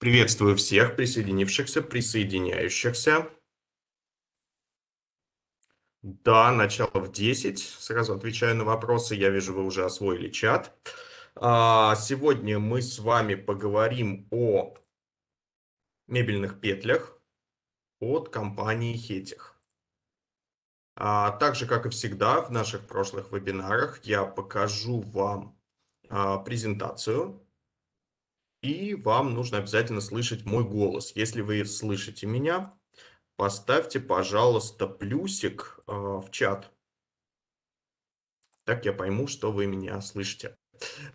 Приветствую всех присоединившихся, присоединяющихся. Да, начало в 10. Сразу отвечаю на вопросы. Я вижу, вы уже освоили чат. А, сегодня мы с вами поговорим о мебельных петлях от компании Хетих. А, так же, как и всегда, в наших прошлых вебинарах я покажу вам а, презентацию, и вам нужно обязательно слышать мой голос. Если вы слышите меня, поставьте, пожалуйста, плюсик э, в чат. Так я пойму, что вы меня слышите.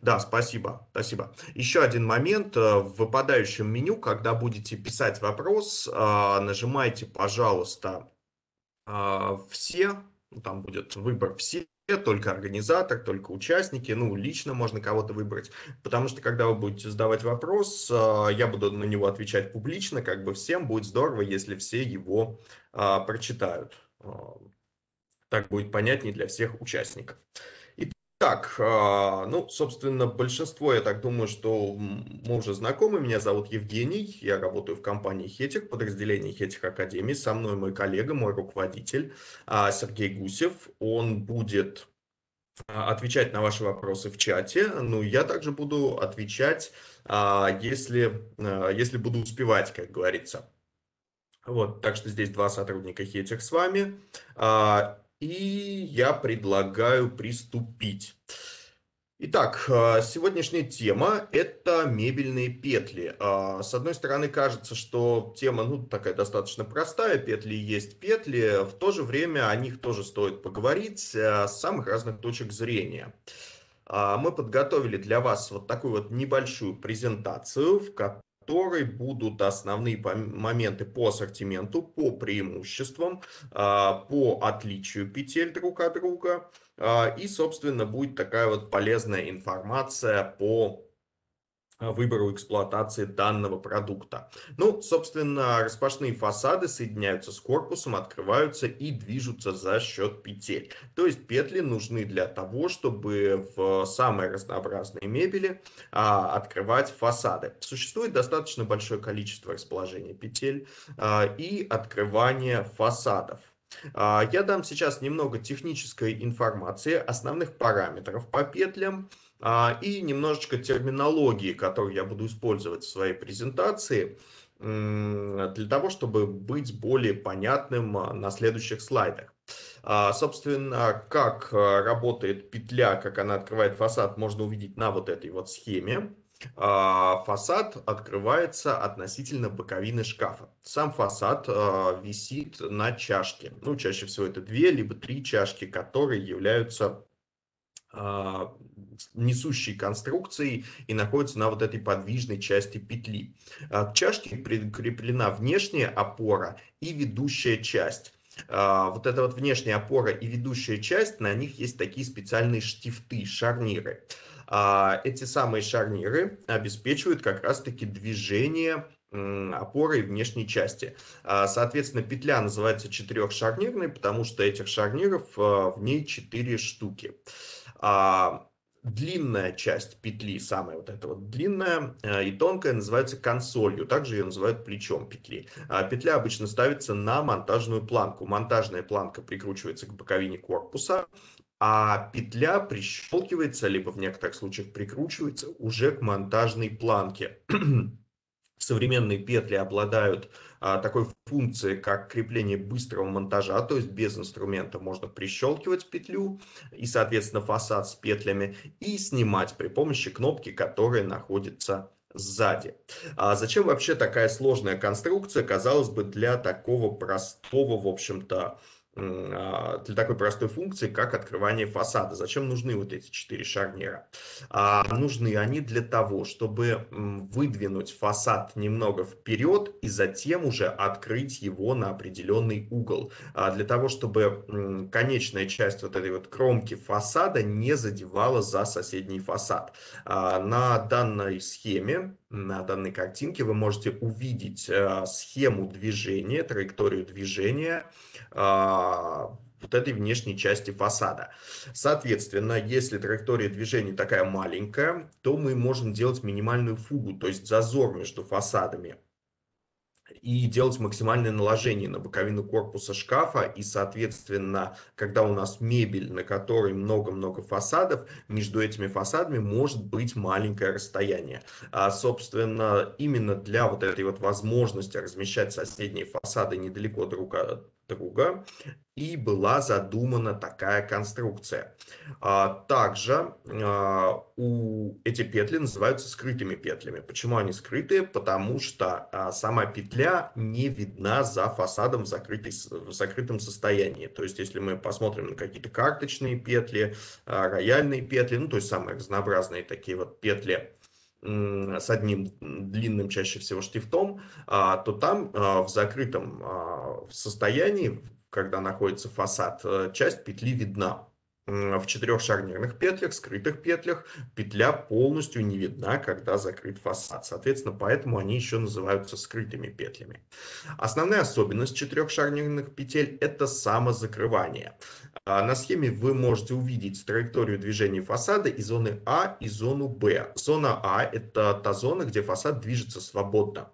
Да, спасибо, спасибо. Еще один момент. А, в выпадающем меню, когда будете писать вопрос, а, нажимайте, пожалуйста, все. Ну, там будет выбор все только организатор, только участники, ну, лично можно кого-то выбрать, потому что, когда вы будете задавать вопрос, а, я буду на него отвечать публично, как бы всем будет здорово, если все его а, прочитают. А, так будет понятнее для всех участников так, а, ну, собственно, большинство, я так думаю, что мы уже знакомы. Меня зовут Евгений, я работаю в компании Хетик, подразделении Хетик Академии. Со мной мой коллега, мой руководитель а, Сергей Гусев. Он будет а, отвечать на ваши вопросы в чате. Ну, я также буду отвечать, если, если буду успевать, как говорится. Вот, так что здесь два сотрудника Хетик с вами и я предлагаю приступить. Итак, э, сегодняшняя тема – это мебельные петли. А, с одной стороны, кажется, что тема ну, такая достаточно простая, петли есть петли, в то же время о них тоже стоит поговорить э, с самых разных точек зрения. А, мы подготовили для вас вот такую вот небольшую презентацию, в которой которой будут основные моменты по ассортименту, по преимуществам, а, по отличию петель друг от друга. А, и, собственно, будет такая вот полезная информация по Э, выбору эксплуатации данного продукта. Ну, собственно, распашные фасады соединяются с корпусом, открываются и движутся за счет петель. То есть петли нужны для того, чтобы в самой разнообразной мебели а, открывать фасады. Существует достаточно большое количество расположения петель а, и открывания фасадов. А, я дам сейчас немного технической информации, основных параметров по петлям, а, и немножечко терминологии, которую я буду использовать в своей презентации, для того, чтобы быть более понятным а, на следующих слайдах. А, собственно, как работает петля, как она открывает фасад, можно увидеть на вот этой вот схеме. Фасад открывается относительно боковины шкафа. Сам фасад висит на чашке. Ну, чаще всего это две либо три чашки, которые являются а, несущей конструкции и находится на вот этой подвижной части петли. А, к чашке прикреплена внешняя опора и ведущая часть. А, вот эта вот внешняя опора и ведущая часть, на них есть такие специальные штифты, шарниры. Эти самые шарниры обеспечивают как раз-таки движение опоры и внешней части. Соответственно, петля называется четырехшарнирной, потому что этих шарниров в ней четыре штуки. А длинная часть петли, самая вот эта вот длинная э, и тонкая, называется консолью, также ее называют плечом петли. А петля обычно ставится на монтажную планку. Монтажная планка прикручивается к боковине корпуса, а петля прищелкивается, либо в некоторых случаях прикручивается уже к монтажной планке. Современные петли обладают а, такой функцией, как крепление быстрого монтажа, то есть без инструмента можно прищелкивать петлю и, соответственно, фасад с петлями и снимать при помощи кнопки, которая находится сзади. А зачем вообще такая сложная конструкция, казалось бы, для такого простого, в общем-то, а, для такой простой функции, как открывание фасада. Зачем нужны вот эти четыре шарнира? А, нужны они для того, чтобы выдвинуть фасад немного вперед и затем уже открыть его на определенный угол. А, для того, чтобы конечная часть вот этой вот кромки фасада не задевала за соседний фасад. А, на данной схеме на данной картинке вы можете увидеть э, схему движения, траекторию движения э, а, вот этой внешней части фасада. Соответственно, если траектория движения такая маленькая, то мы можем делать минимальную фугу, то есть зазор между фасадами и делать максимальное наложение на боковину корпуса шкафа. И, соответственно, когда у нас мебель, на которой много-много фасадов, между этими фасадами может быть маленькое расстояние. А, собственно, именно для вот этой вот возможности размещать соседние фасады недалеко друг от друга, и была задумана такая конструкция. А, также а, у, эти петли называются скрытыми петлями. Почему они скрытые? Потому что а, сама петля не видна за фасадом в, закрытой, в закрытом состоянии. То есть, если мы посмотрим на какие-то карточные петли, рояльные петли, ну, то есть самые разнообразные такие вот петли, с одним длинным чаще всего штифтом, а, то там а, в закрытом а, состоянии, когда находится фасад, э, часть петли видна в четырех шарнирных петлях, скрытых петлях, петля полностью не видна, когда закрыт фасад. Соответственно, поэтому они еще называются скрытыми петлями. Основная особенность четырех шарнирных петель – это самозакрывание. А, на схеме вы можете увидеть траекторию движения фасада и зоны А, и зону Б. Зона А – это та зона, где фасад движется свободно.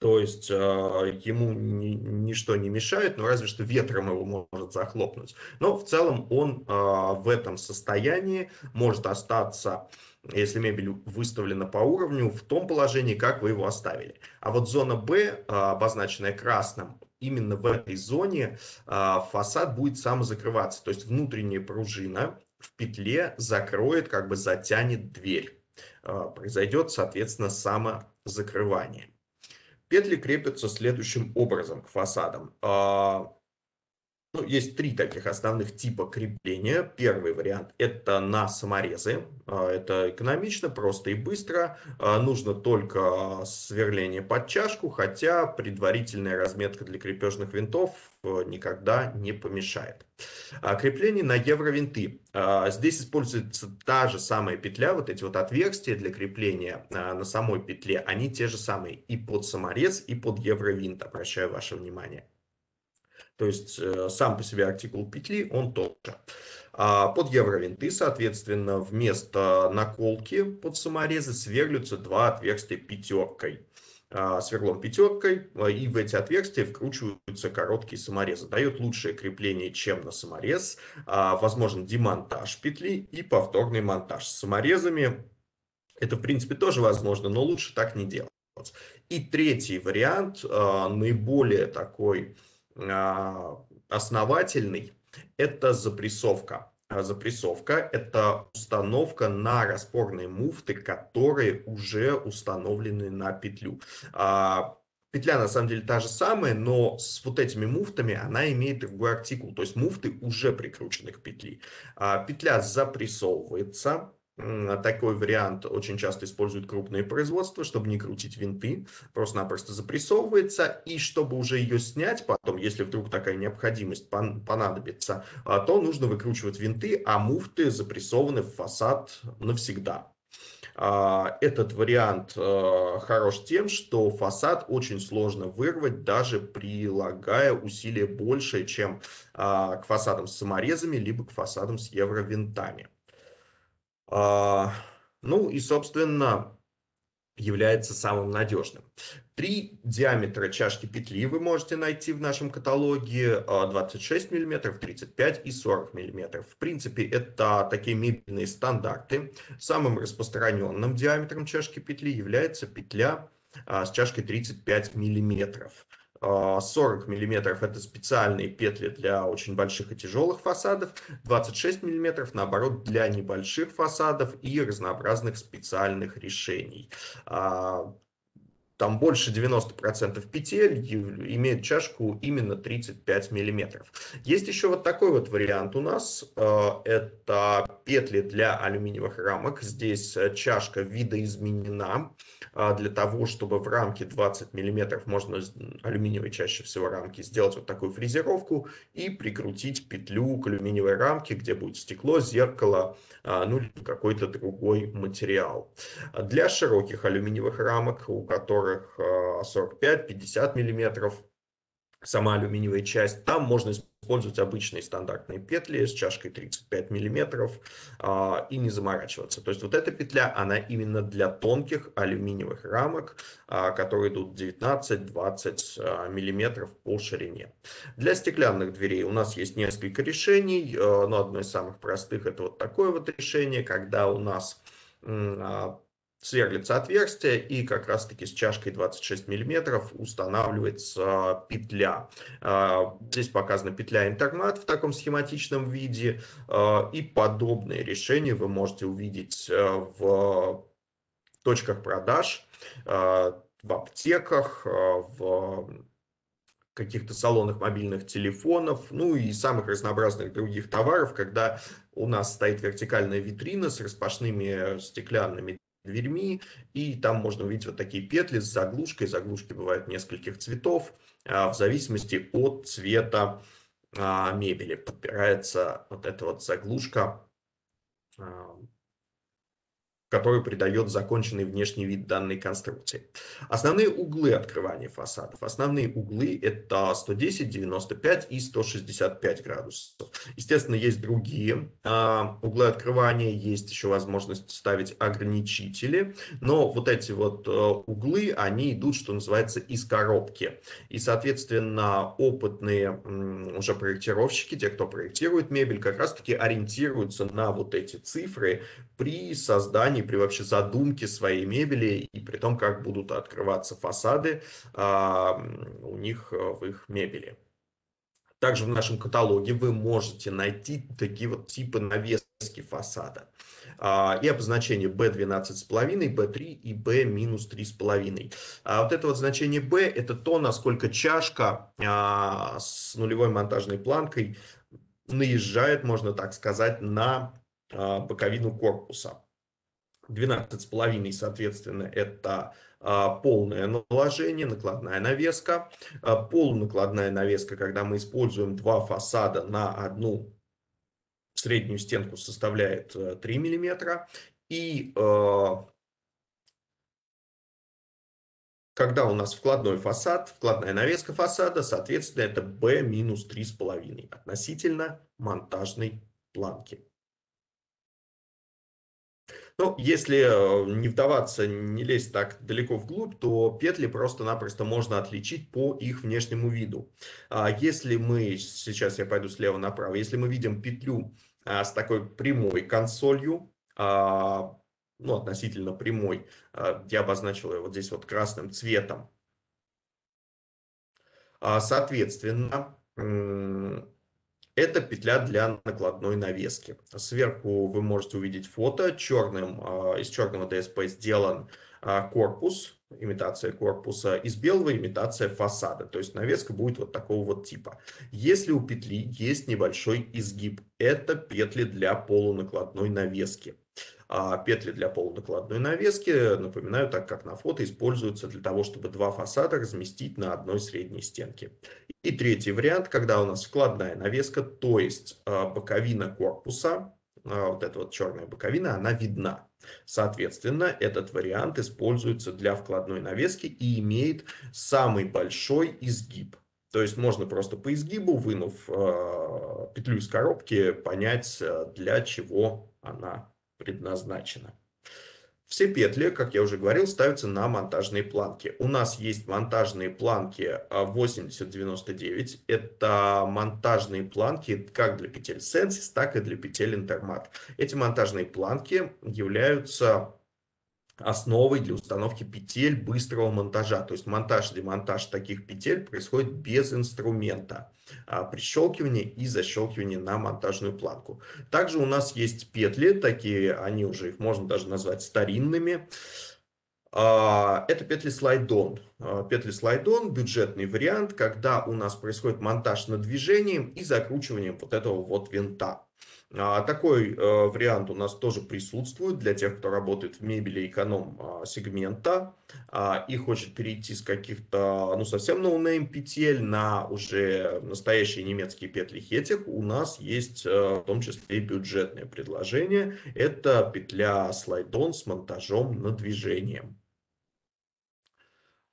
То есть а, ему ничто не мешает, но ну, разве что ветром его может захлопнуть. Но в целом он а, в этом состоянии может остаться, если мебель выставлена по уровню, в том положении, как вы его оставили. А вот зона Б, а, обозначенная красным, именно в этой зоне фасад будет самозакрываться. То есть внутренняя пружина в петле закроет, как бы затянет дверь. произойдет, соответственно, самозакрывание. Петли крепятся следующим образом к фасадам. А, ну, есть три таких основных типа крепления. Первый вариант – это на саморезы. А, это экономично, просто и быстро. А, нужно только сверление под чашку, хотя предварительная разметка для крепежных винтов э, никогда не помешает. А, крепление на евровинты. Здесь используется та же самая петля, вот эти вот отверстия для крепления на самой петле, они те же самые и под саморез, и под евровинт, обращаю ваше внимание. То есть э, сам по себе артикул петли, он тот же. А под евровинты, соответственно, вместо наколки под саморезы сверлятся два отверстия пятеркой а, сверлом пятеркой, э, и в эти отверстия вкручиваются короткие саморезы. Дает лучшее крепление, чем на саморез. А, возможен демонтаж петли и повторный монтаж. С саморезами это, в принципе, тоже возможно, но лучше так не делать. И третий вариант, э, наиболее такой а, основательный, это запрессовка. А запрессовка – это установка на распорные муфты, которые уже установлены на петлю. А, петля на самом деле та же самая, но с вот этими муфтами она имеет другой артикул, то есть муфты уже прикручены к петли. Петля запрессовывается, а такой вариант очень часто используют крупные производства, чтобы не крутить винты, просто-напросто запрессовывается, и чтобы уже ее снять потом, если вдруг такая необходимость понадобится, а, то нужно выкручивать винты, а муфты запрессованы в фасад навсегда. А, этот вариант э, хорош тем, что фасад очень сложно вырвать, даже прилагая усилия больше, чем к фасадам с саморезами, либо к фасадам с евровинтами. А, ну и, собственно, является самым надежным. Три диаметра чашки петли вы можете найти в нашем каталоге 26 мм, 35 и 40 мм. В принципе, это такие мебельные стандарты. Самым распространенным диаметром чашки петли является петля а, с чашкой 35 миллиметров. 40 а, мм – это специальные петли для очень больших и тяжелых фасадов, 26 мм, наоборот, для небольших фасадов и разнообразных специальных решений. А, там больше 90% петель имеют чашку именно 35 миллиметров. Есть еще вот такой вот вариант у нас. Э, это петли для алюминиевых рамок. Здесь э, чашка видоизменена э, для того, чтобы в рамке 20 миллиметров можно алюминиевой чаще всего рамки сделать вот такую фрезеровку и прикрутить петлю к алюминиевой рамке, где будет стекло, зеркало, ну или какой-то другой материал. Для широких алюминиевых рамок, у которых 40, 45-50 э, миллиметров, сама алюминиевая часть. Там можно использовать обычные стандартные петли с чашкой 35 миллиметров а, и не заморачиваться. То есть вот эта петля, она именно для тонких алюминиевых рамок, а, которые идут 19-20 а, миллиметров по ширине. Для стеклянных дверей у нас есть несколько решений, э, но одно из самых простых это вот такое вот решение, когда у нас сверлится отверстие и как раз таки с чашкой 26 мм устанавливается э, петля. Э, здесь показана петля интермат в таком схематичном виде э, и подобные решения вы можете увидеть в точках продаж, в аптеках, в каких-то салонах мобильных телефонов, ну и самых разнообразных других товаров, когда у нас стоит вертикальная витрина с распашными стеклянными дверьми, и там можно увидеть вот такие петли с заглушкой. Заглушки бывают нескольких цветов, а, в зависимости от цвета а, мебели подбирается вот эта вот заглушка а, который придает законченный внешний вид данной конструкции. Основные углы открывания фасадов. Основные углы это 110, 95 и 165 градусов. Естественно, есть другие а, углы открывания, есть еще возможность ставить ограничители, но вот эти вот э, углы, они идут, что называется, из коробки. И, соответственно, опытные уже проектировщики, те, кто проектирует мебель, как раз-таки ориентируются на вот эти цифры при создании компаний при вообще задумке своей мебели и при том, как будут открываться фасады а, у них э, в их мебели. Также в нашем каталоге вы можете найти такие вот типы навески фасада а, и обозначение B12,5, B3 и B-3,5. А вот это вот значение B – это то, насколько чашка с нулевой монтажной планкой наезжает, можно так сказать, на боковину корпуса. 12,5, соответственно, это а, полное наложение, накладная навеска. А, полунакладная навеска, когда мы используем два фасада на одну среднюю стенку, составляет 3 э, мм. И э, когда у нас вкладной фасад, вкладная навеска фасада, соответственно, это B минус 3,5 относительно монтажной планки. Ну, если э, не вдаваться, не лезть так далеко вглубь, то петли просто-напросто можно отличить по их внешнему виду. А если мы, сейчас я пойду слева направо, если мы видим петлю а, с такой прямой консолью, а, ну, относительно прямой, я обозначил ее вот здесь вот красным цветом, соответственно, это петля для накладной навески. Сверху вы можете увидеть фото. Черным, а, из черного ДСП сделан а, корпус, имитация корпуса, из белого имитация фасада. То есть навеска будет вот такого вот типа. Если у петли есть небольшой изгиб, это петли для полунакладной навески. А петли для полудокладной навески, напоминаю, так как на фото, используются для того, чтобы два фасада разместить на одной средней стенке. И третий вариант, когда у нас вкладная навеска, то есть а, боковина корпуса, а, вот эта вот черная боковина, она видна. Соответственно, этот вариант используется для вкладной навески и имеет самый большой изгиб. То есть можно просто по изгибу, вынув э, петлю из коробки, понять, для чего она предназначена. Все петли, как я уже говорил, ставятся на монтажные планки. У нас есть монтажные планки 8099. А, Это монтажные планки как для петель Sensis, так и для петель Intermat. Эти монтажные планки являются основой для установки петель быстрого монтажа. То есть монтаж и демонтаж таких петель происходит без инструмента. А, Прищелкивание и защелкивание на монтажную планку. Также у нас есть петли, такие, они уже их можно даже назвать старинными. А, это петли слайдон. А, петли слайдон – бюджетный вариант, когда у нас происходит монтаж над движением и закручиванием вот этого вот винта. А, такой э, вариант у нас тоже присутствует для тех, кто работает в мебели эконом а, сегмента а, и хочет перейти с каких-то, ну, совсем ноунейм петель на уже настоящие немецкие петли хетих. У нас есть э, в том числе и бюджетное предложение. Это петля слайдон с монтажом на движением.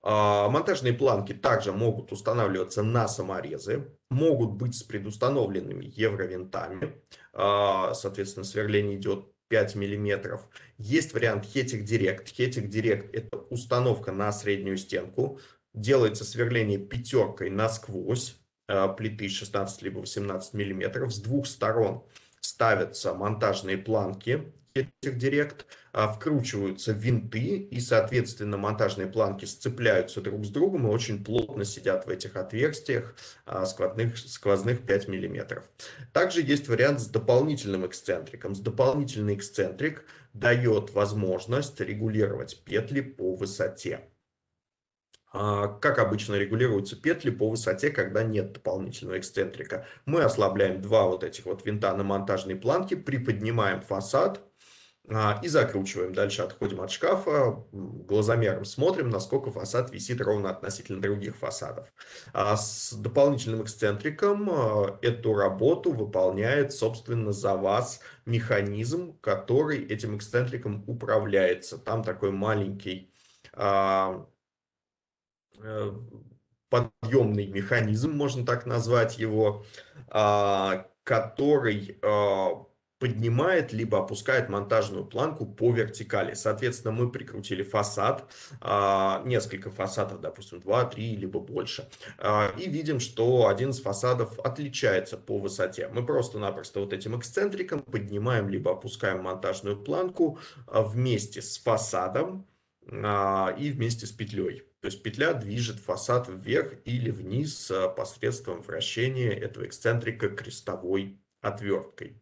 А, монтажные планки также могут устанавливаться на саморезы, могут быть с предустановленными евровинтами, а, соответственно, сверление идет 5 мм. Есть вариант Hetic директ. Hetic директ это установка на среднюю стенку, делается сверление пятеркой насквозь а, плиты 16 либо 18 мм с двух сторон ставятся монтажные планки, этих директ а, вкручиваются винты, и, соответственно, монтажные планки сцепляются друг с другом и очень плотно сидят в этих отверстиях а, сквозных, сквозных 5 мм. Также есть вариант с дополнительным эксцентриком. С дополнительный эксцентрик дает возможность регулировать петли по высоте. А, как обычно регулируются петли по высоте, когда нет дополнительного эксцентрика. Мы ослабляем два вот этих вот винта на монтажной планке, приподнимаем фасад, а, и закручиваем. Дальше отходим от шкафа, глазомером смотрим, насколько фасад висит ровно относительно других фасадов. А с дополнительным эксцентриком а, эту работу выполняет, собственно, за вас механизм, который этим эксцентриком управляется. Там такой маленький а, э, подъемный механизм, можно так назвать его, который поднимает либо опускает монтажную планку по вертикали. Соответственно, мы прикрутили фасад, а, несколько фасадов, допустим, 2, 3, либо больше. А, и видим, что один из фасадов отличается по высоте. Мы просто-напросто вот этим эксцентриком поднимаем, либо опускаем монтажную планку а, вместе с фасадом и вместе с петлей. То есть петля движет фасад вверх или вниз посредством вращения этого эксцентрика крестовой отверткой.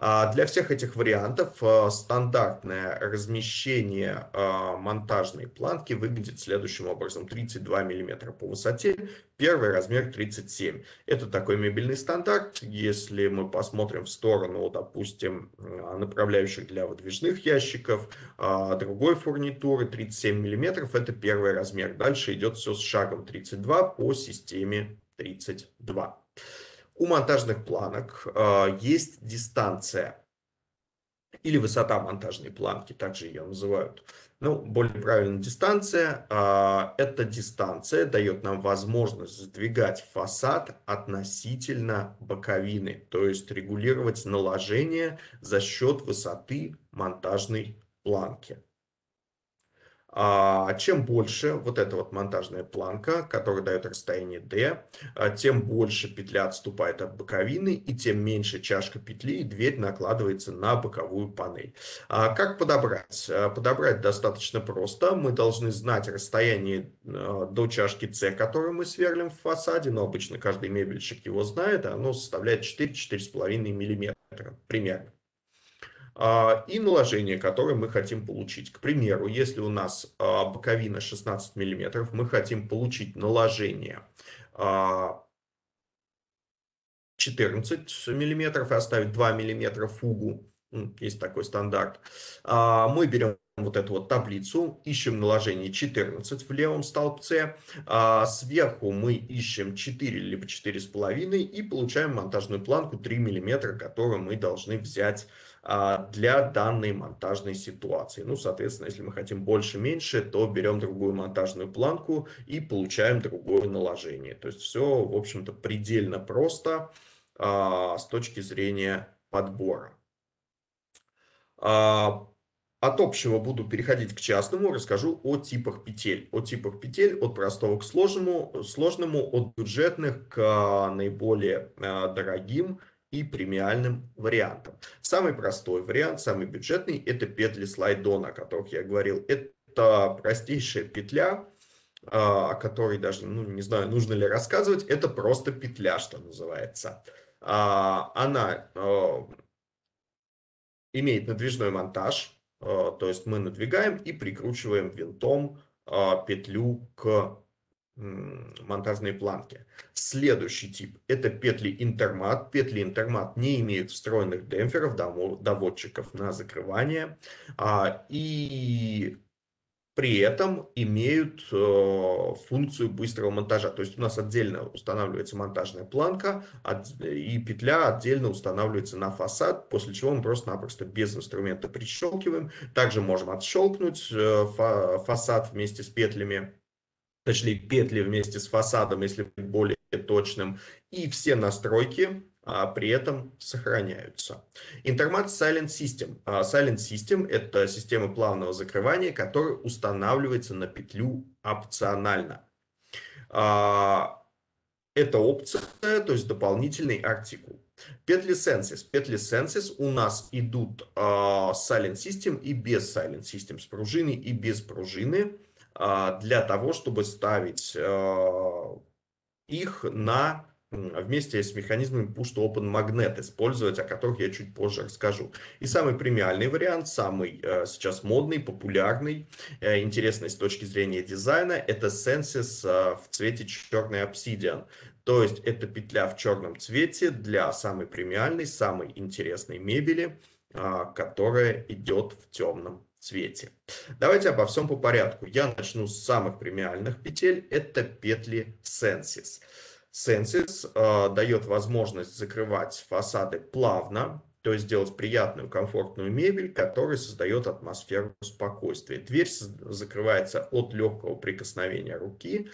А, для всех этих вариантов а, стандартное размещение а, монтажной планки выглядит следующим образом. 32 мм по высоте, первый размер 37. Это такой мебельный стандарт. Если мы посмотрим в сторону, допустим, направляющих для выдвижных ящиков, другой фурнитуры 37 мм, это первый размер. Дальше идет все с шагом 32 по системе 32. У монтажных планок э, есть дистанция или высота монтажной планки, также ее называют. Ну, более правильно, дистанция. Э, эта дистанция дает нам возможность сдвигать фасад относительно боковины, то есть регулировать наложение за счет высоты монтажной планки. А, чем больше вот эта вот монтажная планка, которая дает расстояние D, а, тем больше петля отступает от боковины, и тем меньше чашка петли, и дверь накладывается на боковую панель. А как подобрать? Подобрать достаточно просто. Мы должны знать расстояние до чашки C, которую мы сверлим в фасаде, но обычно каждый мебельщик его знает, и оно составляет 4-4,5 мм примерно. А, и наложение, которое мы хотим получить. К примеру, если у нас а, боковина 16 мм, мы хотим получить наложение 14 а, мм и оставить 2 мм фугу. Есть такой стандарт. Мы берем вот эту вот таблицу, ищем наложение 14 в левом столбце, а сверху мы ищем 4 либо 4,5 и получаем монтажную планку 3 мм, которую мы должны взять а, для данной монтажной ситуации. Ну, соответственно, если мы хотим больше-меньше, то берем другую монтажную планку и получаем другое наложение. То есть все, в общем-то, предельно просто а, с точки зрения подбора. А, от общего буду переходить к частному, расскажу о типах петель. О типах петель от простого к сложному, сложному от бюджетных к наиболее а, дорогим и премиальным вариантом. Самый простой вариант, самый бюджетный, это петли слайдона, о которых я говорил. Это простейшая петля, а, о которой даже, ну, не знаю, нужно ли рассказывать, это просто петля, что называется. А, она а, имеет надвижной монтаж, то есть мы надвигаем и прикручиваем винтом петлю к монтажные планки. Следующий тип – это петли интермат. Петли интермат не имеют встроенных демпферов, доводчиков на закрывание. А, и при этом имеют э, функцию быстрого монтажа. То есть у нас отдельно устанавливается монтажная планка от, и петля отдельно устанавливается на фасад, после чего мы просто-напросто без инструмента прищелкиваем. Также можем отщелкнуть э, фа, фасад вместе с петлями точнее петли вместе с фасадом, если более точным, и все настройки а, при этом сохраняются. Intermat Silent System. А, Silent System – это система плавного закрывания, которая устанавливается на петлю опционально. А, это опция, то есть дополнительный артикул. Петли Senses. Петли Senses у нас идут э, Silent System и без Silent System, с пружиной и без пружины. А, для того, чтобы ставить а, их на вместе с механизмами Push to Open Magnet, использовать, о которых я чуть позже расскажу. И самый премиальный вариант, самый а, сейчас модный, популярный, э, интересный с точки зрения дизайна, это Sensis в цвете черный обсидиан. То есть это петля в черном цвете для самой премиальной, самой интересной мебели, которая идет в темном цвете. Давайте обо всем по порядку. Я начну с самых премиальных петель. Это петли Sensis. Sensis э, дает возможность закрывать фасады плавно, то есть сделать приятную, комфортную мебель, которая создает атмосферу спокойствия. Дверь закрывается от легкого прикосновения руки,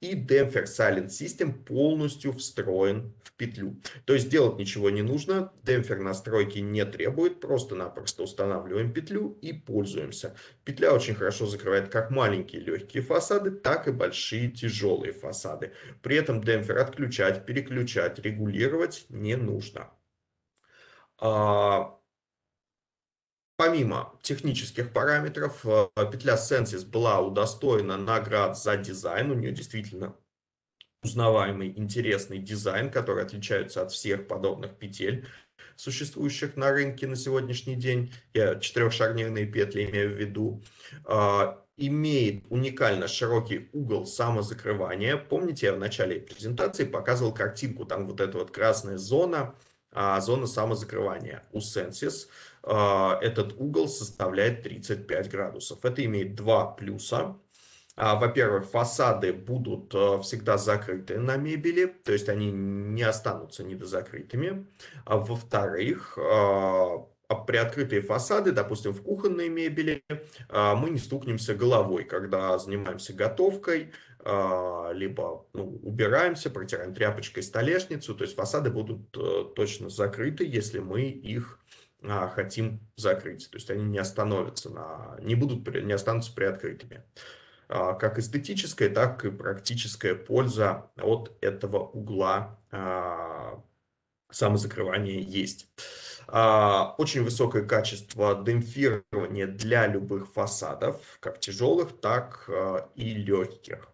и демпфер Silent System полностью встроен в петлю. То есть делать ничего не нужно, демпфер настройки не требует, просто-напросто устанавливаем петлю и пользуемся. Петля очень хорошо закрывает как маленькие легкие фасады, так и большие тяжелые фасады. При этом демпфер отключать, переключать, регулировать не нужно. А, помимо технических параметров, э, петля Sensis была удостоена наград за дизайн. У нее действительно узнаваемый, интересный дизайн, который отличается от всех подобных петель, существующих на рынке на сегодняшний день. Я четырехшарнирные петли имею в виду. А, имеет уникально широкий угол самозакрывания. Помните, я в начале презентации показывал картинку, там вот эта вот красная зона – а, зона самозакрывания. У сенсис а, этот угол составляет 35 градусов. Это имеет два плюса. А, во-первых, фасады будут всегда закрыты на мебели, то есть они не останутся недозакрытыми. А во-вторых, приоткрытые фасады, допустим, в кухонной мебели, мы не стукнемся головой, когда занимаемся готовкой, а, либо ну, убираемся, протираем тряпочкой столешницу, то есть фасады будут э, точно закрыты, если мы их а, хотим закрыть, то есть они не остановятся на, не будут, не останутся приоткрытыми. А, как эстетическая, так и практическая польза от этого угла самозакрывание есть. Очень высокое качество демпфирования для любых фасадов, как тяжелых, так и легких.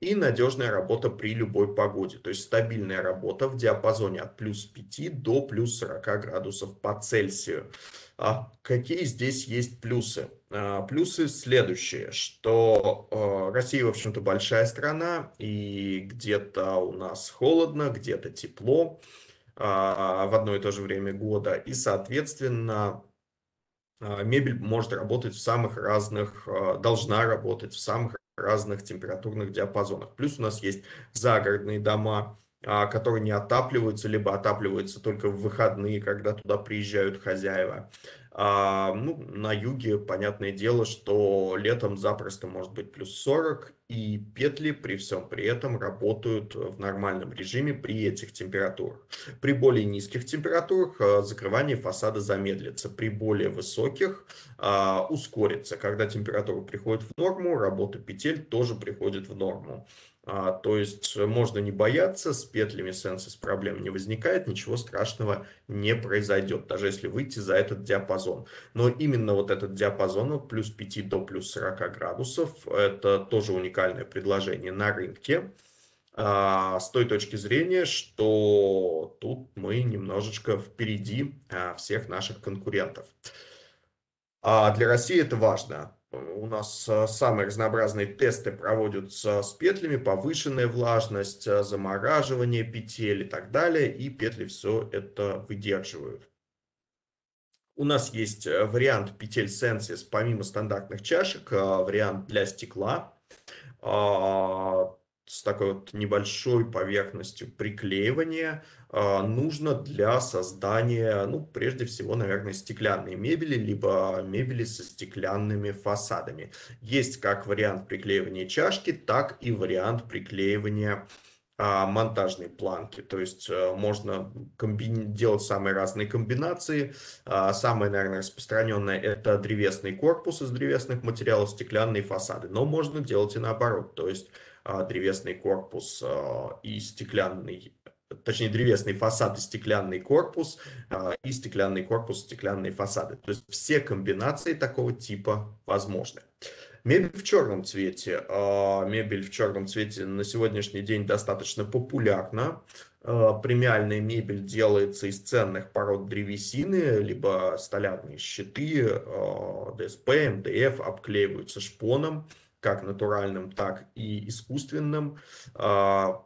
И надежная работа при любой погоде, то есть стабильная работа в диапазоне от плюс 5 до плюс 40 градусов по Цельсию. А какие здесь есть плюсы? А, плюсы следующие, что э, Россия, в общем-то, большая страна, и где-то у нас холодно, где-то тепло а, в одно и то же время года, и, соответственно, а, мебель может работать в самых разных, э, должна работать в самых разных температурных диапазонах. Плюс у нас есть загородные дома, а, которые не отапливаются, либо отапливаются только в выходные, когда туда приезжают хозяева. А, ну, на юге, понятное дело, что летом запросто может быть плюс 40, и петли при всем при этом работают в нормальном режиме при этих температурах. При более низких температурах а, закрывание фасада замедлится, при более высоких а, ускорится. Когда температура приходит в норму, работа петель тоже приходит в норму. А, то есть можно не бояться, с петлями сенсис проблем не возникает, ничего страшного не произойдет, даже если выйти за этот диапазон. Но именно вот этот диапазон от плюс 5 до плюс 40 градусов, это тоже уникальное предложение на рынке а, с той точки зрения, что тут мы немножечко впереди а, всех наших конкурентов. А для России это важно у нас э, самые разнообразные тесты проводятся с петлями, повышенная влажность, э, замораживание петель и так далее, и петли все это выдерживают. У нас есть э, вариант петель Sensis помимо стандартных чашек, вариант для стекла. А, с такой вот небольшой поверхностью приклеивания э, нужно для создания, ну, прежде всего, наверное, стеклянной мебели, либо мебели со стеклянными фасадами. Есть как вариант приклеивания чашки, так и вариант приклеивания а, монтажной планки. То есть э, можно комби- делать самые разные комбинации. Э, самое, наверное, распространенное это древесный корпус из древесных материалов, стеклянные фасады. Но можно делать и наоборот. То есть а, древесный корпус а, и стеклянный точнее древесный фасад и стеклянный корпус, а, и стеклянный корпус, стеклянные фасады. То есть все комбинации такого типа возможны. Мебель в черном цвете. Мебель в черном цвете на сегодняшний день достаточно популярна. Премиальная мебель делается из ценных пород древесины, либо столярные щиты, ДСП, МДФ обклеиваются шпоном как натуральным, так и искусственным, а,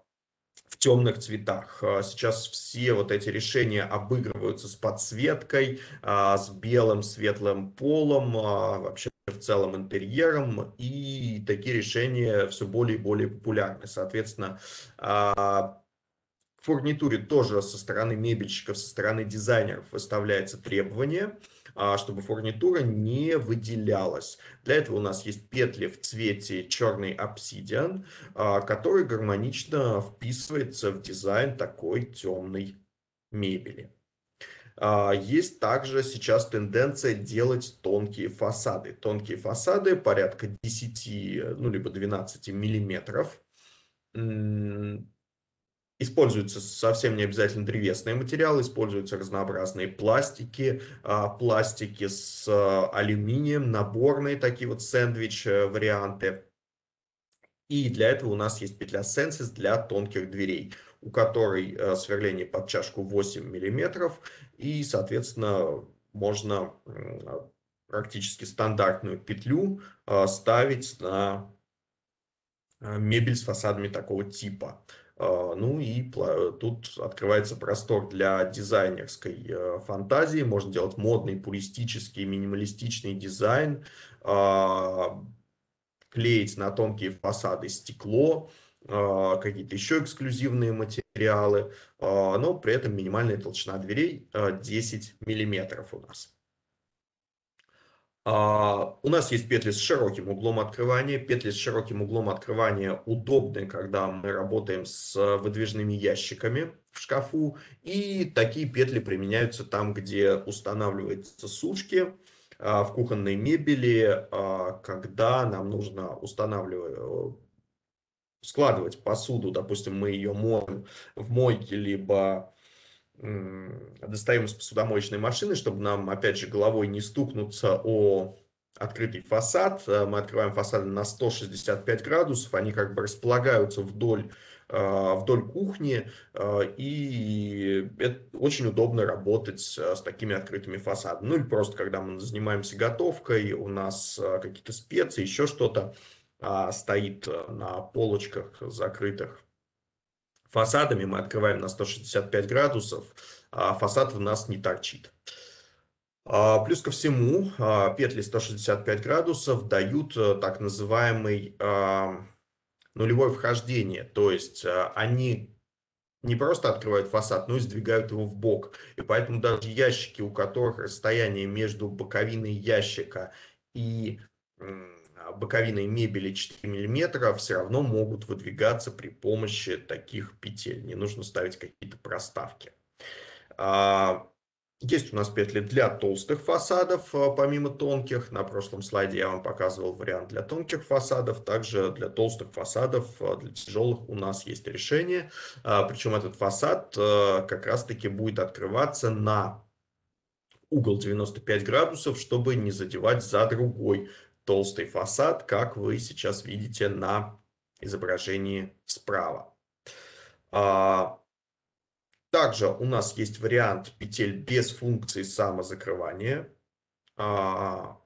в темных цветах. А, сейчас все вот эти решения обыгрываются с подсветкой, а, с белым светлым полом, вообще в целом интерьером, и такие решения все более и более популярны. Соответственно, в фурнитуре тоже со стороны мебельщиков, со стороны дизайнеров выставляется требование – а, чтобы фурнитура не выделялась. Для этого у нас есть петли в цвете черный обсидиан, а, который гармонично вписывается в дизайн такой темной мебели. А, есть также сейчас тенденция делать тонкие фасады. Тонкие фасады порядка 10, ну либо 12 миллиметров Используются совсем не обязательно древесные материалы, используются разнообразные пластики, а, пластики с а, алюминием, наборные такие вот сэндвич-варианты. Э, и для этого у нас есть петля Sensis для тонких дверей, у которой э, сверление под чашку 8 мм, и, соответственно, можно практически стандартную петлю э, ставить на мебель с фасадами такого типа. А, ну и тут открывается простор для дизайнерской э, фантазии. Можно делать модный, пуристический, минималистичный дизайн, а, клеить на тонкие фасады стекло, а, какие-то еще эксклюзивные материалы, но при этом минимальная толщина дверей 10 э, миллиметров у нас. А, у нас есть петли с широким углом открывания. Петли с широким углом открывания удобны, когда мы работаем с выдвижными ящиками в шкафу. И такие петли применяются там, где устанавливаются сушки а, в кухонной мебели, а, когда нам нужно устанавливать э, складывать посуду, допустим, мы ее моем в мойке, либо достаем из посудомоечной машины, чтобы нам, опять же, головой не стукнуться о открытый фасад. Э, мы открываем фасады на 165 градусов, они как бы располагаются вдоль э, вдоль кухни, э, и это очень удобно работать с такими открытыми фасадами. Ну или просто, когда мы занимаемся готовкой, у нас какие-то специи, еще что-то а, стоит на полочках закрытых фасадами мы открываем на 165 градусов, а фасад у нас не торчит. А, плюс ко всему, а, петли 165 градусов дают э, так называемый а, нулевое вхождение, то есть они не просто открывают фасад, но и сдвигают его в бок. И поэтому даже ящики, у которых расстояние между боковиной ящика и а, боковиной мебели 4 мм все равно могут выдвигаться при помощи таких петель. Не нужно ставить какие-то проставки. А, есть у нас петли для толстых фасадов, а, помимо тонких. На прошлом слайде я вам показывал вариант для тонких фасадов. Также для толстых фасадов, для тяжелых у нас есть решение. Причем этот фасад как раз-таки будет открываться на угол 95 градусов, чтобы не задевать за другой толстый фасад, как вы сейчас видите на изображении справа. А, также у нас есть вариант петель без функции самозакрывания. А,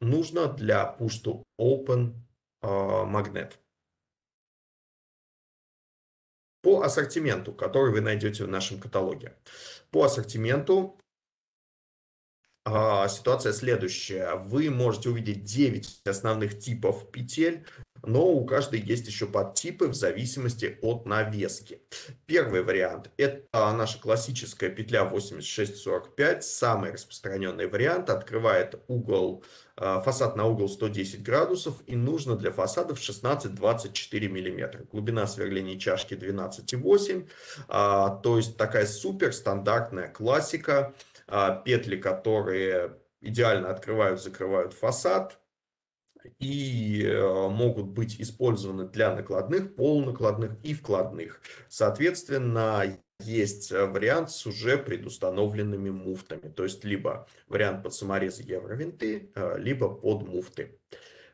нужно для push to open а, магнет. По ассортименту, который вы найдете в нашем каталоге. По ассортименту а, ситуация следующая. Вы можете увидеть 9 основных типов петель, но у каждой есть еще подтипы в зависимости от навески. Первый вариант – это наша классическая петля 8645, самый распространенный вариант, открывает угол, а, фасад на угол 110 градусов и нужно для фасадов 16-24 мм. Глубина сверления чашки 12,8, а, то есть такая супер стандартная классика – а, петли, которые идеально открывают, закрывают фасад и э, могут быть использованы для накладных, полунакладных и вкладных. Соответственно, есть э, вариант с уже предустановленными муфтами, то есть либо вариант под саморезы евровинты, э, либо под муфты.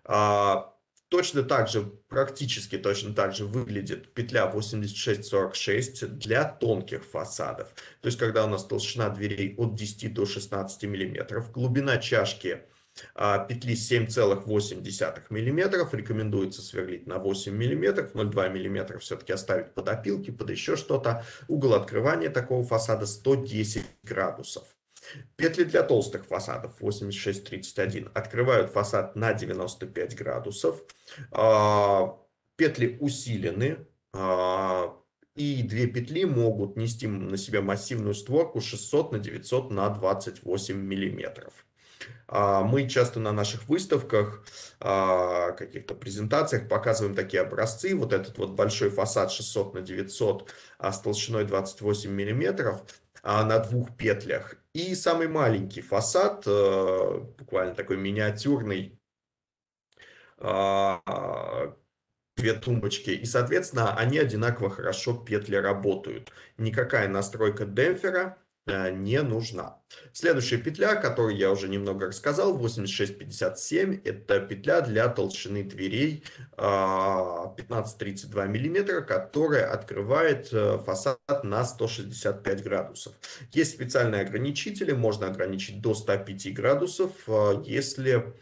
А, Точно так же, практически точно так же выглядит петля 8646 для тонких фасадов. То есть, когда у нас толщина дверей от 10 до 16 мм, глубина чашки а, петли 7,8 мм, рекомендуется сверлить на 8 мм, 0,2 мм все-таки оставить под опилки, под еще что-то. Угол открывания такого фасада 110 градусов. Петли для толстых фасадов 8631 открывают фасад на 95 градусов. А, петли усилены, а, и две петли могут нести на себя массивную створку 600 на 900 на 28 миллиметров. А, мы часто на наших выставках, каких-то презентациях показываем такие образцы. Вот этот вот большой фасад 600 на 900 с толщиной 28 миллиметров а, на двух петлях. И самый маленький фасад, э, буквально такой миниатюрный, а, две тумбочки. И, соответственно, они одинаково хорошо петли работают. Никакая настройка демпфера Э, не нужна. Следующая петля, о которой я уже немного рассказал, 8657, это петля для толщины дверей 15-32 а, мм, которая открывает э, фасад на 165 градусов. Есть специальные ограничители, можно ограничить до 105 градусов, э, если,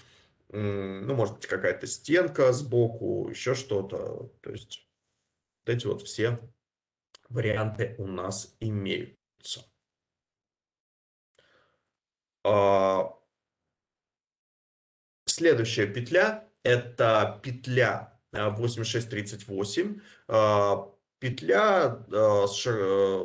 ну, может быть, какая-то стенка сбоку, еще что-то. То есть вот эти вот все варианты у нас имеются. А, следующая петля – это петля 8638, э, а, петля э, э,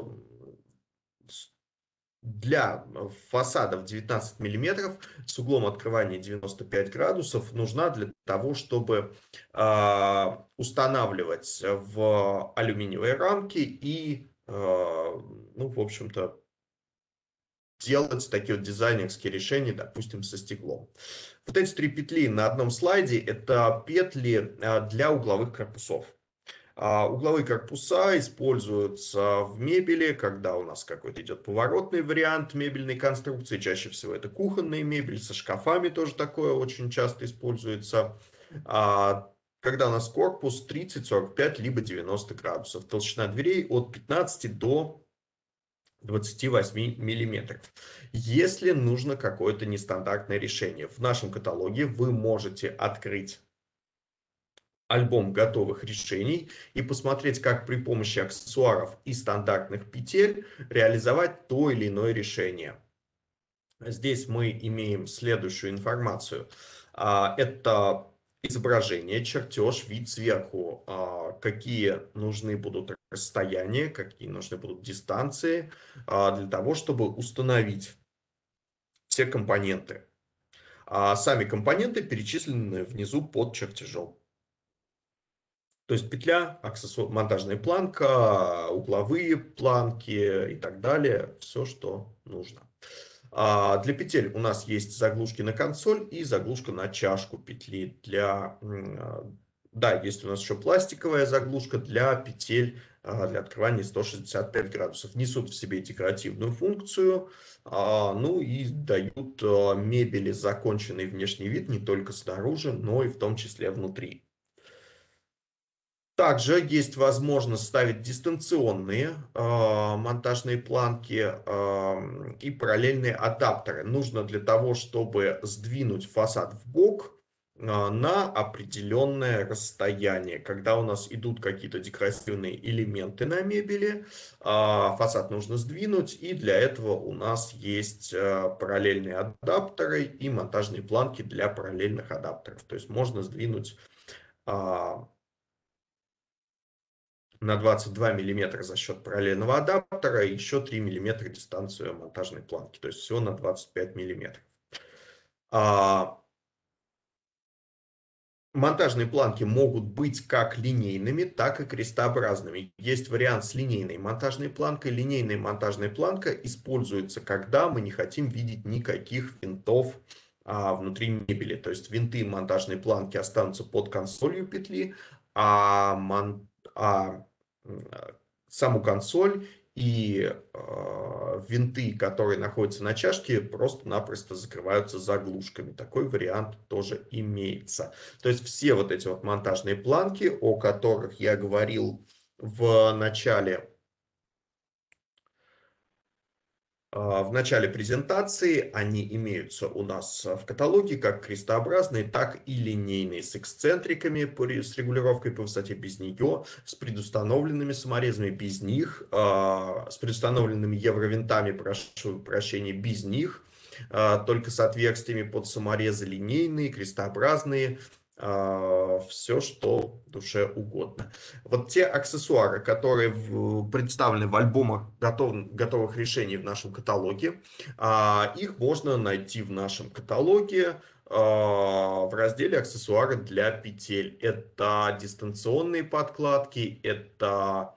для фасадов 19 мм с углом открывания 95 градусов нужна для того, чтобы а, устанавливать в алюминиевые рамки и, ну, в общем-то, делать такие вот дизайнерские решения, допустим, со стеклом. Вот эти три петли на одном слайде – это петли а, для угловых корпусов. А, угловые корпуса используются в мебели, когда у нас какой-то идет поворотный вариант мебельной конструкции. Чаще всего это кухонная мебель, со шкафами тоже такое очень часто используется. А, когда у нас корпус 30, 45, либо 90 градусов. Толщина дверей от 15 до 28 миллиметров. Если нужно какое-то нестандартное решение, в нашем каталоге вы можете открыть альбом готовых решений и посмотреть, как при помощи аксессуаров и стандартных петель реализовать то или иное решение. Здесь мы имеем следующую информацию. А, это изображение, чертеж, вид сверху, а, какие нужны будут расстояние, какие нужны будут дистанции а, для того, чтобы установить все компоненты. А сами компоненты перечислены внизу под чертежом. То есть петля, аксессуар, монтажная планка, угловые планки и так далее. Все, что нужно. А для петель у нас есть заглушки на консоль и заглушка на чашку петли для да, есть у нас еще пластиковая заглушка для петель а, для открывания 165 градусов. Несут в себе декоративную функцию, а, ну и дают а, мебели законченный внешний вид не только снаружи, но и в том числе внутри. Также есть возможность ставить дистанционные э, монтажные планки э, и параллельные адаптеры. Нужно для того, чтобы сдвинуть фасад в бок, а, на определенное расстояние, когда у нас идут какие-то декоративные элементы на мебели, а, фасад нужно сдвинуть, и для этого у нас есть а, параллельные адаптеры и монтажные планки для параллельных адаптеров. То есть можно сдвинуть на 22 мм за счет параллельного адаптера и еще 3 мм дистанцию монтажной планки, то есть всего на 25 мм монтажные планки могут быть как линейными, так и крестообразными. Есть вариант с линейной монтажной планкой. Линейная монтажная планка используется, когда мы не хотим видеть никаких винтов а, внутри мебели. То есть винты монтажной планки останутся под консолью петли, а, мон... а, а саму консоль и э, винты, которые находятся на чашке, просто-напросто закрываются заглушками. Такой вариант тоже имеется. То есть все вот эти вот монтажные планки, о которых я говорил в начале А, в начале презентации. Они имеются у нас в каталоге как крестообразные, так и линейные с эксцентриками, с регулировкой по высоте без нее, с предустановленными саморезами без них, а, с предустановленными евровинтами, прошу прощения, без них, а, только с отверстиями под саморезы линейные, крестообразные, а, все, что душе угодно. Вот те аксессуары, которые в, представлены в альбомах готов, готовых решений в нашем каталоге, а, их можно найти в нашем каталоге а, в разделе «Аксессуары для петель». Это дистанционные подкладки, это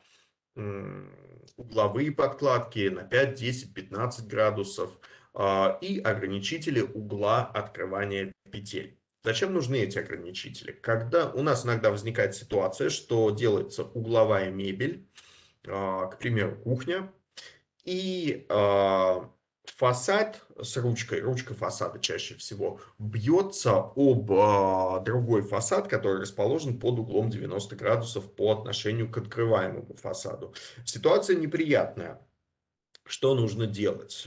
угловые подкладки на 5, 10, 15 градусов а, и ограничители угла открывания петель. Зачем нужны эти ограничители? Когда у нас иногда возникает ситуация, что делается угловая мебель, а, к примеру, кухня, и а, фасад с ручкой, ручка фасада чаще всего бьется об а, другой фасад, который расположен под углом 90 градусов по отношению к открываемому фасаду. Ситуация неприятная. Что нужно делать?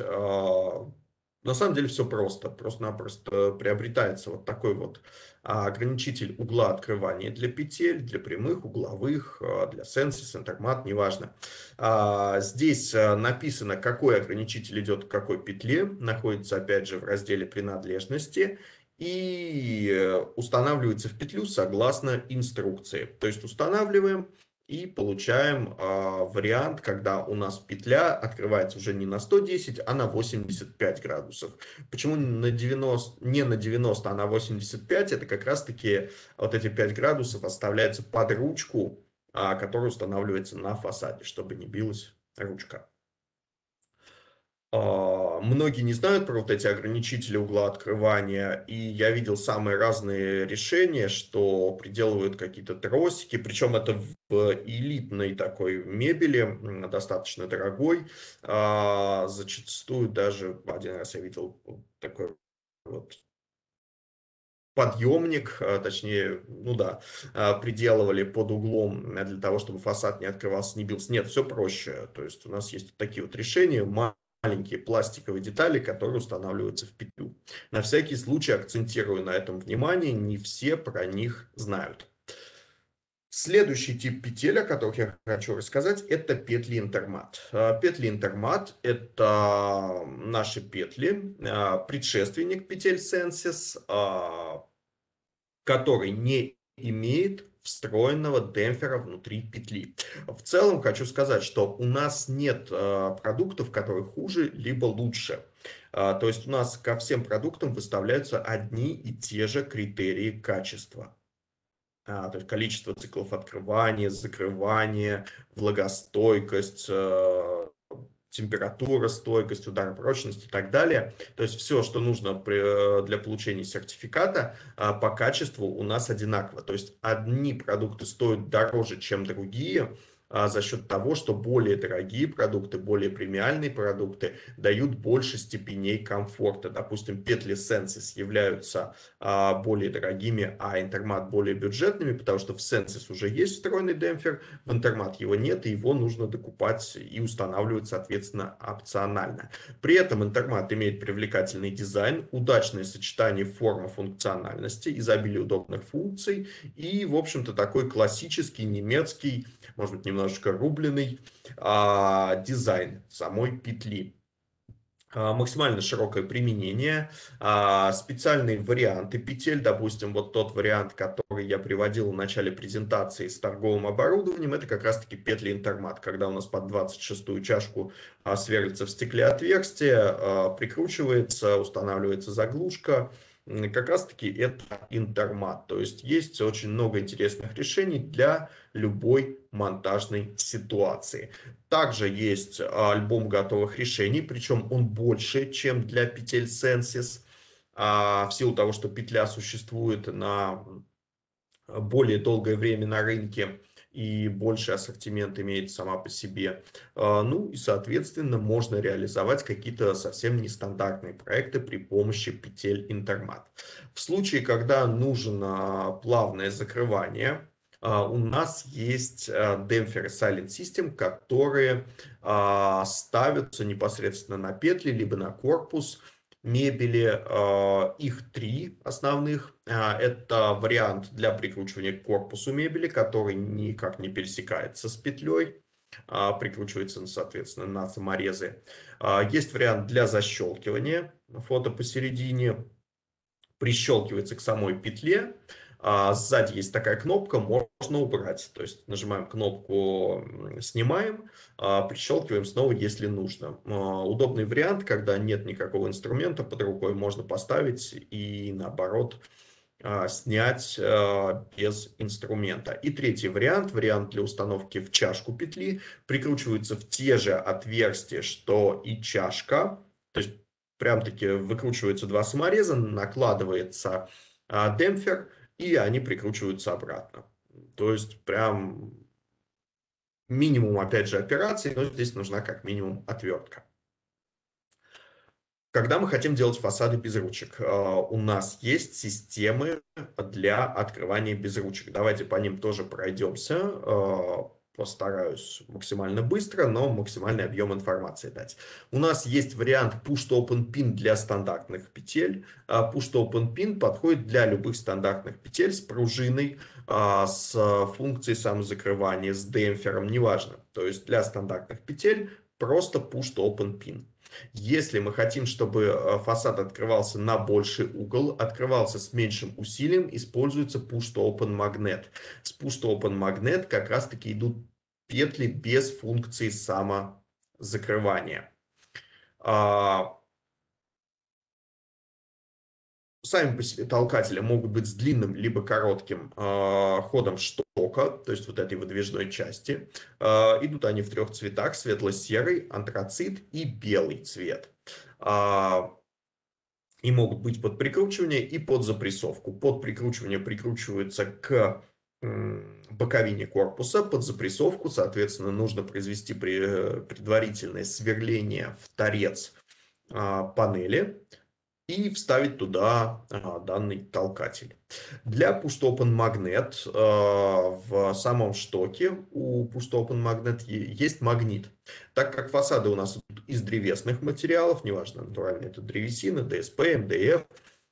На самом деле все просто. Просто-напросто приобретается вот такой вот а, ограничитель угла открывания для петель, для прямых, угловых, а, для сенси, синтагмат, неважно. А, здесь написано, какой ограничитель идет к какой петле. Находится, опять же, в разделе «Принадлежности» и э, устанавливается в петлю согласно инструкции. То есть устанавливаем, и получаем э, вариант, когда у нас петля открывается уже не на 110, а на 85 градусов. Почему на 90, не на 90, а на 85? Это как раз-таки вот эти 5 градусов оставляются под ручку, э, которая устанавливается на фасаде, чтобы не билась ручка. А, многие не знают про вот эти ограничители угла открывания, и я видел самые разные решения, что приделывают какие-то тросики, причем это в элитной такой мебели, достаточно дорогой, а, зачастую даже один раз я видел такой вот подъемник, а, точнее, ну да, приделывали под углом для того, чтобы фасад не открывался, не бился. Нет, все проще. То есть у нас есть такие вот решения, маленькие пластиковые детали, которые устанавливаются в петлю. На всякий случай акцентирую на этом внимание, не все про них знают. Следующий тип петель, о которых я хочу рассказать, это петли интермат. А, петли интермат – это наши петли, а, предшественник петель Sensis, а, который не имеет встроенного демпфера внутри петли. В целом хочу сказать, что у нас нет э, продуктов, которые хуже либо лучше. А, то есть у нас ко всем продуктам выставляются одни и те же критерии качества. А, то есть количество циклов открывания, закрывания, влагостойкость, э, температура, стойкость, ударопрочность и так далее. То есть все, что нужно э, для получения сертификата э, по качеству у нас одинаково. То есть одни продукты стоят дороже, чем другие, а, за счет того, что более дорогие продукты, более премиальные продукты дают больше степеней комфорта. Допустим, петли Sensis являются а, более дорогими, а Интермат более бюджетными, потому что в Sensis уже есть встроенный демпфер, в Интермат его нет, и его нужно докупать и устанавливать, соответственно, опционально. При этом Интермат имеет привлекательный дизайн, удачное сочетание формы, функциональности, изобилие удобных функций и, в общем-то, такой классический немецкий, может быть, немного немножечко рубленый а, дизайн самой петли а, максимально широкое применение, а, специальные варианты петель, допустим, вот тот вариант, который я приводил в начале презентации с торговым оборудованием, это как раз-таки петли интермат, когда у нас под 26-ю чашку а, сверлится в стекле отверстие, прикручивается, устанавливается заглушка, как раз-таки это интермат. То есть есть очень много интересных решений для любой монтажной ситуации. Также есть а, альбом готовых решений, причем он больше, чем для петель Sensis. А, в силу того, что петля существует на более долгое время на рынке, и больше ассортимент имеет сама по себе. А, ну и, соответственно, можно реализовать какие-то совсем нестандартные проекты при помощи петель Интермат. В случае, когда нужно плавное закрывание, а, у нас есть а, демпфер Silent System, которые ставятся непосредственно на петли, либо на корпус мебели. Их три основных а, это вариант для прикручивания к корпусу мебели, который никак не пересекается с петлей, а, прикручивается, соответственно, на саморезы. А, есть вариант для защелкивания, фото посередине, прищелкивается к самой петле, Сзади есть такая кнопка, можно убрать. То есть нажимаем кнопку «Снимаем», прищелкиваем снова, если нужно. Удобный вариант, когда нет никакого инструмента под рукой, можно поставить и наоборот а, снять а, без инструмента. И третий вариант, вариант для установки в чашку петли, прикручиваются в те же отверстия, что и чашка, то есть прям-таки выкручиваются два самореза, накладывается а, демпфер, и они прикручиваются обратно. То есть прям минимум, опять же, операций, но здесь нужна как минимум отвертка. Когда мы хотим делать фасады без ручек, а, у нас есть системы для открывания без ручек. Давайте по ним тоже пройдемся. А, постараюсь максимально быстро, но максимальный объем информации дать. У нас есть вариант push-to-open-pin для стандартных петель. А, push-to-open-pin подходит для любых стандартных петель с пружиной, с функцией самозакрывания, с демпфером, неважно. То есть для стандартных петель просто push-to-open-pin. Если мы хотим, чтобы э, фасад открывался на больший угол, открывался с меньшим усилием, используется push-to-open магнет. С push-to-open магнет как раз-таки идут петли без функции самозакрывания. А, сами по себе толкатели могут быть с длинным либо коротким а, ходом штока, то есть вот этой выдвижной части. А, идут они в трех цветах, светло-серый, антрацит и белый цвет. А, и могут быть под прикручивание и под запрессовку. Под прикручивание прикручиваются к боковине корпуса под запрессовку, соответственно, нужно произвести э, предварительное сверление в торец панели, и вставить туда а, данный толкатель. Для PustOpen Magnet а, в самом штоке у PustOpen Magnet есть магнит. Так как фасады у нас из древесных материалов, неважно, натурально это древесина, ДСП, МДФ,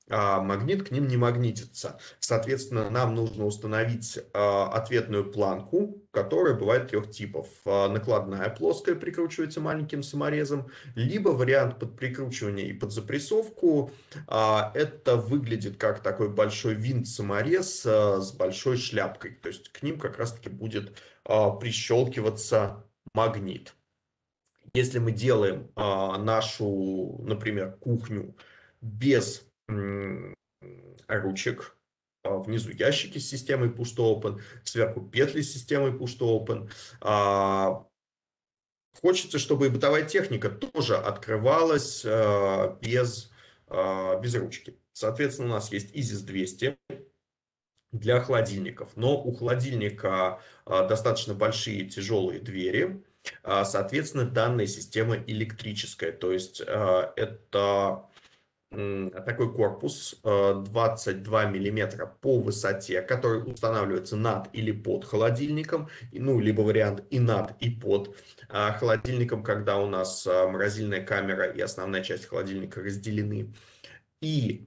а магнит к ним не магнитится. Соответственно, нам нужно установить а, ответную планку, которая бывает трех типов. А, накладная плоская прикручивается маленьким саморезом, либо вариант под прикручивание и под запрессовку. А, это выглядит как такой большой винт-саморез с большой шляпкой. То есть к ним как раз-таки будет прищелкиваться магнит. Если мы делаем нашу, например, кухню без ручек а, внизу ящики с системой push open сверху петли с системой push-to-open. А, хочется, чтобы и бытовая техника тоже открывалась а, без, без ручки. Соответственно, у нас есть ISIS 200 для холодильников, но у холодильника достаточно большие тяжелые двери, соответственно, данная система электрическая, то есть это а такой корпус 22 э, миллиметра по высоте, который устанавливается над или под холодильником, ну, либо вариант и над, и под а, холодильником, когда у нас а, морозильная камера и основная часть холодильника разделены. И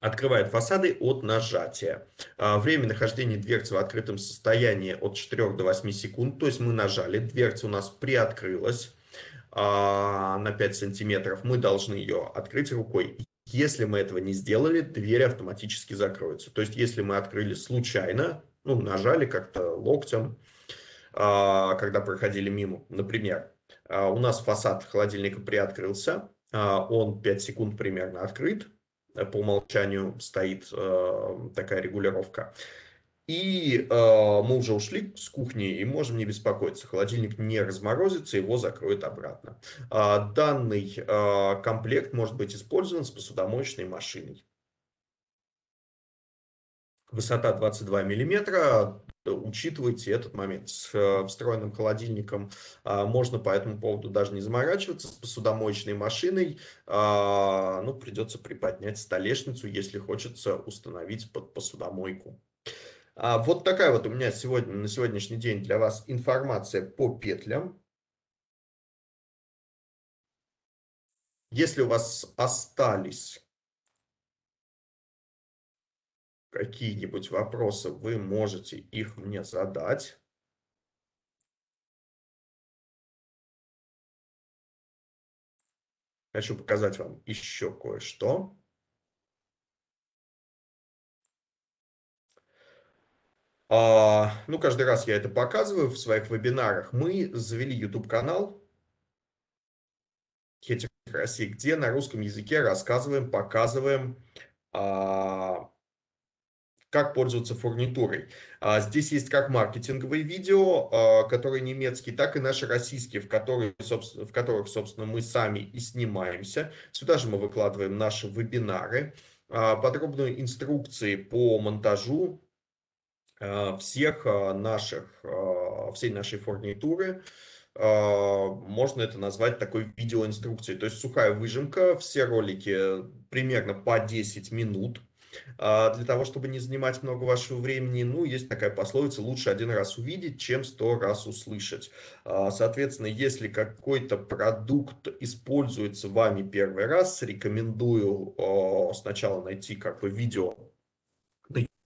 открывает фасады от нажатия. Время нахождения дверцы в открытом состоянии от 4 до 8 секунд, то есть мы нажали, дверца у нас приоткрылась, а, на 5 сантиметров, мы должны ее открыть рукой. Если мы этого не сделали, двери автоматически закроются. То есть, если мы открыли случайно, ну, нажали как-то локтем, а, когда проходили мимо, например, а, у нас фасад холодильника приоткрылся, он 5 секунд примерно открыт, э, по умолчанию стоит э, такая регулировка. И э, мы уже ушли с кухни и можем не беспокоиться. Холодильник не разморозится, его закроют обратно. Э, данный э, комплект может быть использован с посудомоечной машиной. Высота 22 миллиметра. Учитывайте этот момент. С э, встроенным холодильником э, можно по этому поводу даже не заморачиваться. С посудомоечной машиной э, ну, придется приподнять столешницу, если хочется установить под посудомойку. А Вот такая вот у меня сегодня, на сегодняшний день для вас информация по петлям. Если у вас остались какие-нибудь вопросы, вы можете их мне задать. Хочу показать вам еще кое-что. А, ну, каждый раз я это показываю в своих вебинарах. Мы завели YouTube-канал «Хетинг России», где на русском языке рассказываем, показываем, а, как пользоваться фурнитурой. А, здесь есть как маркетинговые видео, которые немецкие, так и наши российские, в, которые, в которых, собственно, мы сами и снимаемся. Сюда же мы выкладываем наши вебинары, подробные инструкции по монтажу, Э, всех э, наших, э, всей нашей фурнитуры. Можно это назвать такой видеоинструкцией. То есть сухая выжимка, все ролики примерно по 10 минут для того, чтобы не занимать много вашего времени. Ну, есть такая пословица, лучше один раз увидеть, чем сто раз услышать. Соответственно, если какой-то продукт используется вами первый раз, рекомендую сначала найти как бы видео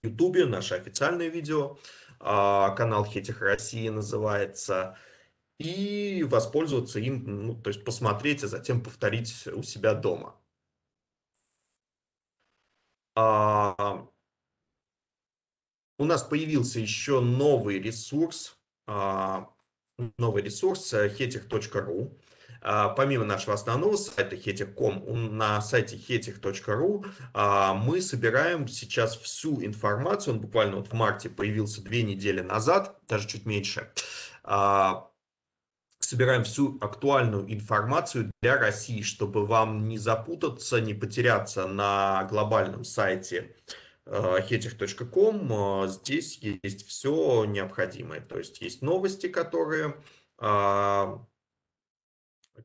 Ютубе, наше официальное видео, а, канал Хетих России называется, и воспользоваться им, ну, то есть посмотреть, а затем повторить у себя дома. А, у нас появился еще новый ресурс, а, новый ресурс hetich.ru. Э, а, помимо нашего основного сайта hetech.com, на сайте hetech.ru а, мы собираем сейчас всю информацию, он буквально вот в марте появился две недели назад, даже чуть меньше, а, собираем всю актуальную информацию для России, чтобы вам не запутаться, не потеряться на глобальном сайте э, hetech.com. Здесь есть все необходимое. То есть есть новости, которые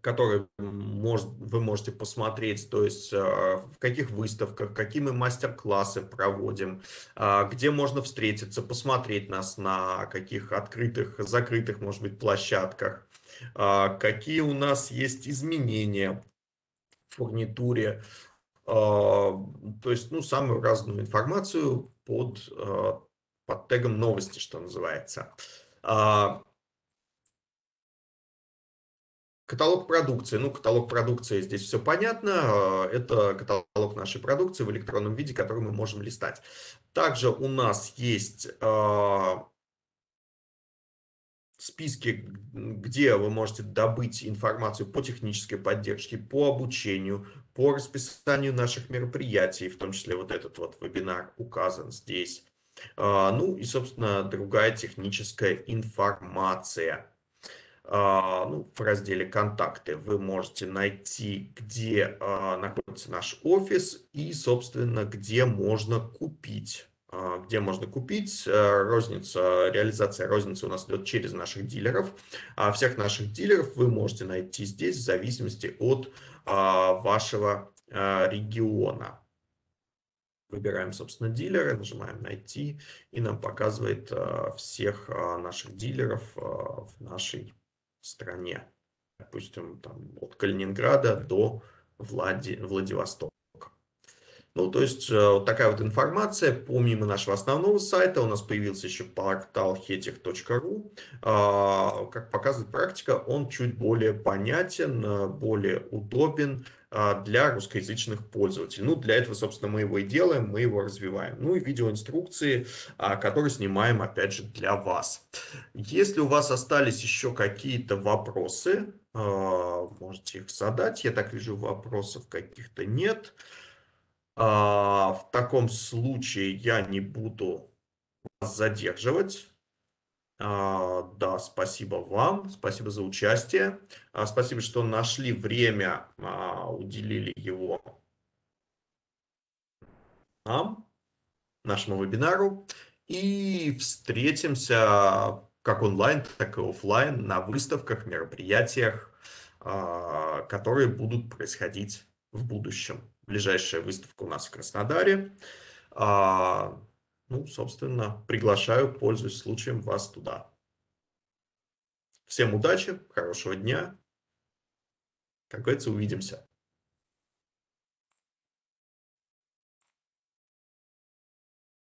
которые может, вы можете посмотреть, то есть а, в каких выставках, какие мы мастер-классы проводим, а, где можно встретиться, посмотреть нас на каких открытых, закрытых, может быть, площадках, а, какие у нас есть изменения в фурнитуре, то есть, ну, самую разную информацию под, под тегом новости, что называется. Каталог продукции. Ну, каталог продукции, здесь все понятно. Э, это каталог нашей продукции в электронном виде, который мы можем листать. Также у нас есть э, списки, где вы можете добыть информацию по технической поддержке, по обучению, по расписанию наших мероприятий, в том числе вот этот вот вебинар указан здесь. Э, ну и, собственно, другая техническая информация. А, ну, в разделе «Контакты» вы можете найти, где а, находится наш офис и, собственно, где можно купить а, где можно купить. Э, розница, реализация розницы у нас идет через наших дилеров. А всех наших дилеров вы можете найти здесь в зависимости от вашего э, региона. Выбираем, собственно, дилеры, нажимаем «Найти», и нам показывает э, всех наших дилеров в нашей стране. Допустим, там, от Калининграда до Влади... Владивостока. Ну, то есть, э, вот такая вот информация. Помимо нашего основного сайта у нас появился еще портал hetech.ru. А, как показывает практика, он чуть более понятен, э, более удобен, а, для русскоязычных пользователей. Ну, для этого, собственно, мы его и делаем, мы его развиваем. Ну и видеоинструкции, а, которые снимаем, опять же, для вас. Если у вас остались еще какие-то вопросы, а, можете их задать. Я так вижу, вопросов каких-то нет. В таком случае я не буду вас задерживать. А, да, спасибо вам, спасибо за участие, а, спасибо, что нашли время, а, уделили его нам, нашему вебинару. И встретимся как онлайн, так и офлайн на выставках, мероприятиях, которые будут происходить в будущем. Ближайшая выставка у нас в Краснодаре. Ну, собственно, приглашаю, пользуюсь случаем вас туда. Всем удачи, хорошего дня. Как говорится, увидимся.